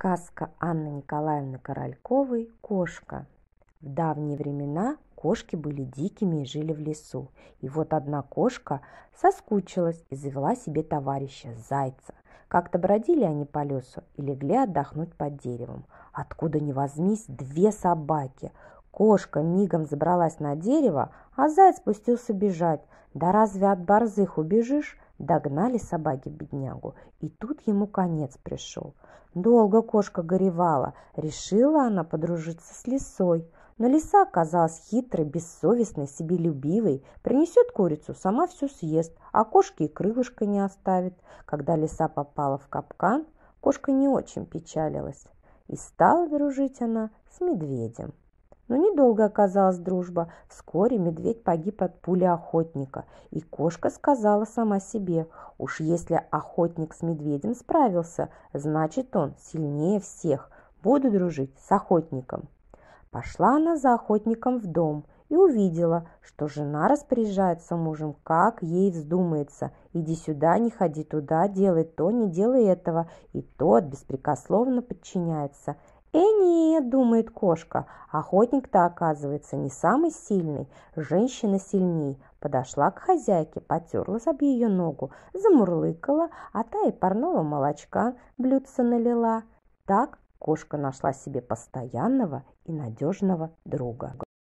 Сказка Анны Николаевны Корольковой «Кошка». В давние времена кошки были дикими и жили в лесу. И вот одна кошка соскучилась и завела себе товарища зайца. Как-то бродили они по лесу и легли отдохнуть под деревом. Откуда ни возьмись, две собаки. Кошка мигом забралась на дерево, а заяц спустился бежать. Да разве от борзых убежишь? Догнали собаки беднягу, и тут ему конец пришел. Долго кошка горевала, решила она подружиться с лисой. Но лиса оказалась хитрой, бессовестной, себелюбивой. Принесет курицу, сама все съест, а кошки и крылышко не оставит. Когда лиса попала в капкан, кошка не очень печалилась. И стала дружить она с медведем. Но недолго оказалась дружба. Вскоре медведь погиб от пули охотника, и кошка сказала сама себе, уж если охотник с медведем справился, значит он сильнее всех, буду дружить с охотником. Пошла она за охотником в дом и увидела, что жена распоряжается мужем, как ей вздумается. Иди сюда, не ходи туда, делай то, не делай этого, и тот беспрекословно подчиняется. «Эни!» – думает кошка. Охотник-то, оказывается, не самый сильный. Женщина сильней. Подошла к хозяйке, потерлась об ее ногу, замурлыкала, а та и парного молочка блюдца налила. Так кошка нашла себе постоянного и надежного друга.